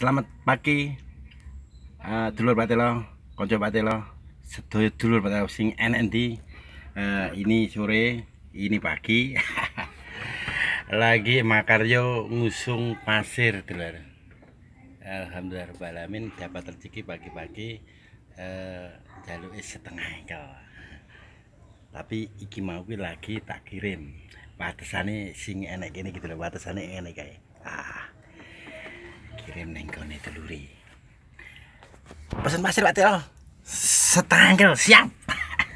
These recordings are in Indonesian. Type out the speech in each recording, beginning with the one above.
selamat pagi uh, dulur patelo konco patelo sedoyo dulur patelo sing NND uh, eh, ini sore ini pagi lagi makaryo ngusung pasir dulur Alhamdulillah balamin dapat rezeki pagi-pagi uh, eh, jalur setengah kalau tapi iki mau lagi tak kirim batasannya sing enek ini gitu loh batasannya enek kayak ah kirim neng nih teluri pesan pasir Pak setangkel siap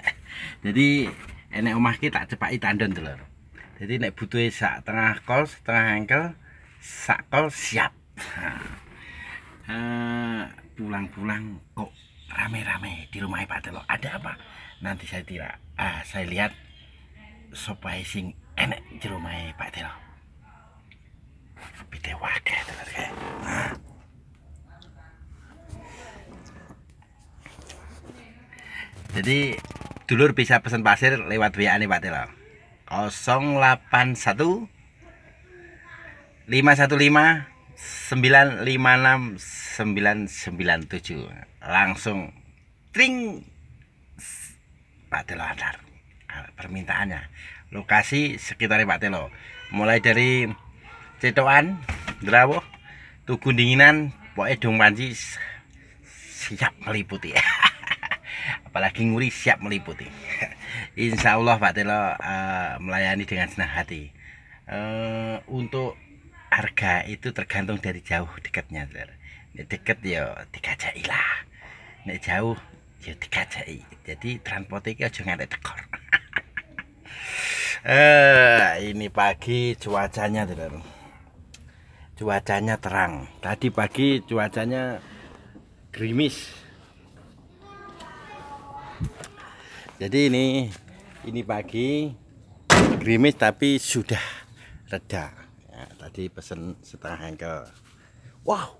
jadi enak omah kita cepat itu andon telur jadi nek butuh sak tengah kol setengah engkel sak kol siap eh, pulang-pulang kok rame-rame di rumah Pak Telo ada apa nanti saya tira ah, saya lihat supaya sing enek di rumah Pak Telo Pite wakeh tenan kae. Jadi dulur bisa pesan pasir lewat WA nih Pak Telo. 081 515 956 997 langsung tring Pak Telo antar permintaannya lokasi sekitar Pak Telo mulai dari cetokan drawuh tugu dinginan pokoknya dong panci siap meliputi apalagi nguri siap meliputi Insya Allah Pak Telo uh, melayani dengan senang hati uh, untuk harga itu tergantung dari jauh dekatnya Nek deket ya dikajai lah Nek jauh ya dikajai jadi transportnya jangan nggak dekor tekor eh uh, ini pagi cuacanya tuh cuacanya terang tadi pagi cuacanya gerimis jadi ini ini pagi gerimis tapi sudah reda ya, tadi pesen setengah engkel. wow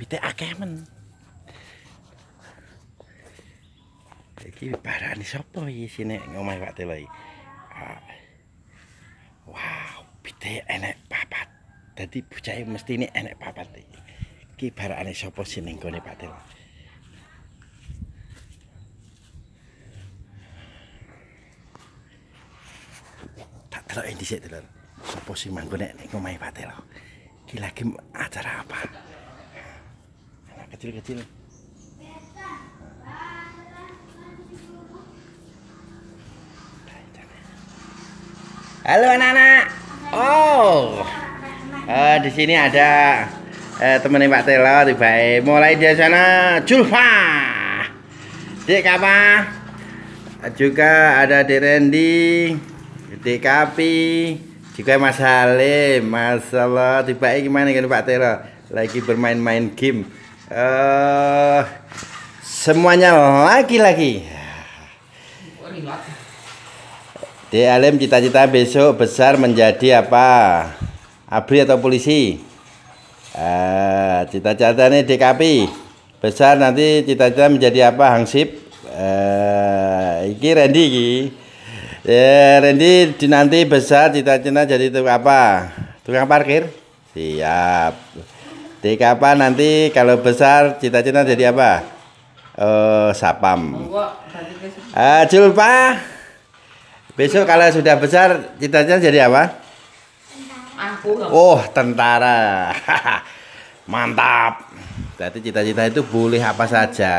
pitik akemen iki barani sapa iki sini ngomai Pak telai ah, wow pite enek papat dadi bocahe mesti ini enek papat iki iki barane sapa sing ning gone patil tak delok endi sik delok sapa sing manggone ning omahe patil iki lagi acara apa anak kecil-kecil Halo anak-anak. uh, di sini ada uh, temennya Pak Telo tiba mulai di sana Julfa di apa eh, juga ada di Randy di Kapi juga Mas Halim Mas Allah tiba gimana kan Pak Telo lagi bermain-main game uh, semuanya lagi-lagi Di Alim cita-cita besok besar menjadi apa? ABRI atau polisi eh, cita ini DKP besar nanti cita-cita menjadi apa hangsip eh, iki Randy ini. ya eh, Randy nanti besar cita-cita jadi tukang apa tukang parkir siap DKP nanti kalau besar cita-cita jadi apa eh, sapam uh, Julpa besok kalau sudah besar cita-cita jadi apa Oh, tentara. Mantap. Jadi cita-cita itu boleh apa saja.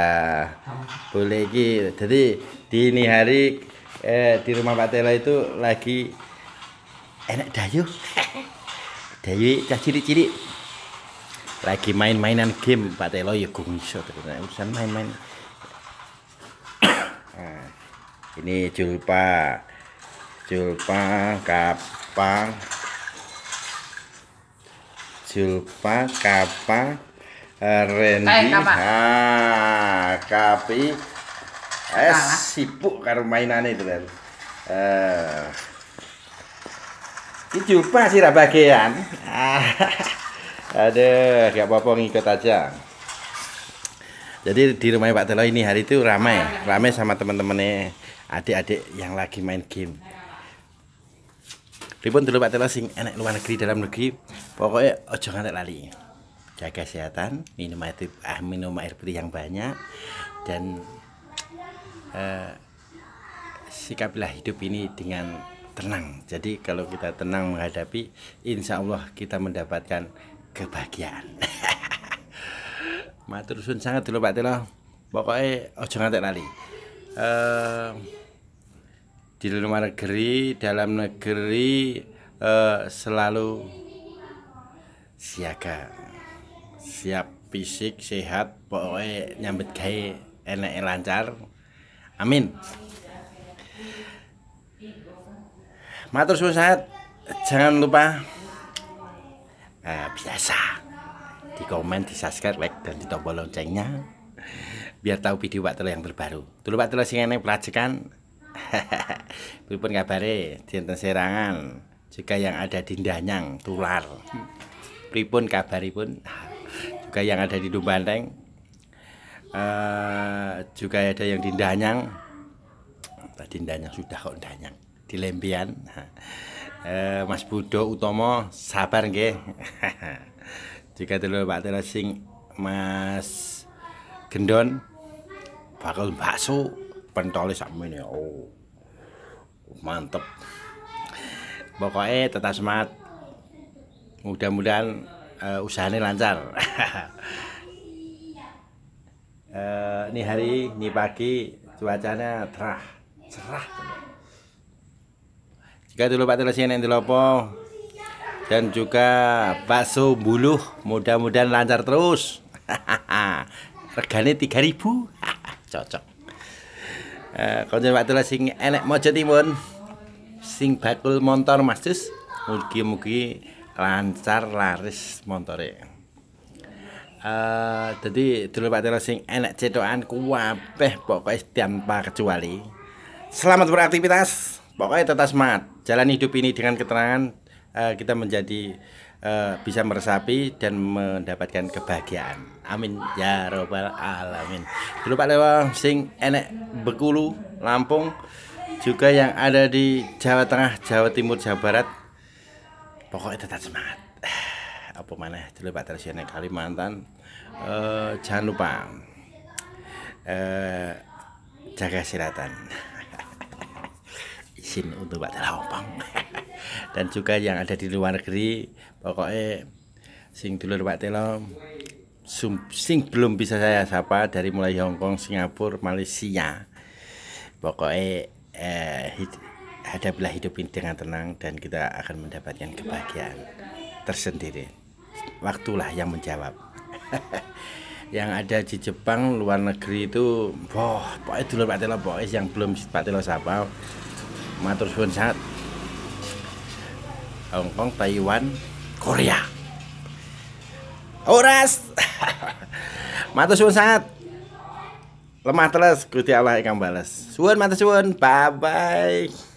Boleh gitu. Jadi di ini hari eh, di rumah Pak Tela itu lagi enak dayu. Dayu cah ciri Lagi main-mainan game Pak Telo ya gungsot. Bisa nah, main-main. Nah, ini Julpa. Julpa kapang Julpa Kapa Rendi eh, Kapi eh Sipuk, eh, sibuk karo mainan itu kan eh iki Julpa sih rabagian aduh gak apa-apa ngikut aja jadi di rumahnya Pak Telo ini hari itu ramai ramai sama teman-temannya adik-adik yang lagi main game Ripun dulu Pak Telo sing enak luar negeri dalam negeri. Pokoknya ojo ngantek lali. Jaga kesehatan, minum air, ah, minum air putih yang banyak dan uh, sikapilah hidup ini dengan tenang. Jadi kalau kita tenang menghadapi, insya Allah kita mendapatkan kebahagiaan. Matur sun sangat dulu Pak Telo. Pokoknya ojo ngantek lali. Uh, di luar negeri dalam negeri uh, selalu siaga siap fisik sehat pokoknya nyambut gaya enak lancar amin matur sehat jangan lupa uh, biasa di komen di subscribe like dan di tombol loncengnya biar tahu video Pak yang terbaru. Dulu Pak Telo sing enek pelajakan Pripun kabare dinten serangan juga yang ada di Danyang tular. Pripun kabaripun juga yang ada di Dumbanteng uh, juga ada yang di Danyang tadi Danyang sudah kok Danyang di Lembian uh, Mas Budo Utomo sabar nggih juga dulu Pak Telesing Mas Gendon bakal bakso sama ini, Oh. Mantep. Pokoknya tetap semangat. Mudah-mudahan uh, eh, usahanya lancar. uh, ini hari, ini pagi cuacanya cerah. cerah. Jika dulu Pak Tulus yang dilopo dan juga bakso buluh mudah-mudahan lancar terus regane 3000 cocok Eh, konjen Pak Tulus sing enek mojo timun. Sing bakul motor Mas Jus. Mugi-mugi lancar laris montore. Uh, jadi dulu Pak Tulus sing enek cetokan kuwabeh pokoknya tanpa kecuali. Selamat beraktivitas. Pokoknya tetap semangat. jalan hidup ini dengan keterangan Uh, eh, kita menjadi Eh, bisa meresapi dan mendapatkan kebahagiaan. Amin ya robbal alamin. Dulu Pak Lewa sing enek Bekulu, Lampung juga yang ada di Jawa Tengah, Jawa Timur, Jawa Barat. Pokoknya tetap semangat. Apa mana dulu Pak Tersiana Kalimantan. Uh, jangan lupa uh, jaga silatan izin untuk Pak Telawang dan juga yang ada di luar negeri pokoknya sing dulur Pak Telo sing belum bisa saya sapa dari mulai Hong Kong, Singapura, Malaysia pokoknya eh, hadaplah hidup ini dengan tenang dan kita akan mendapatkan kebahagiaan tersendiri waktulah yang menjawab yang ada di Jepang luar negeri itu boh, wow, pokoknya dulu Pak Telo pokoknya yang belum Pak Telo sapa matur suwun sangat Hongkong Taiwan Korea Oras matur suwun sangat lemah terus. Gusti Allah ingkang balas. suwun matur suwun bye bye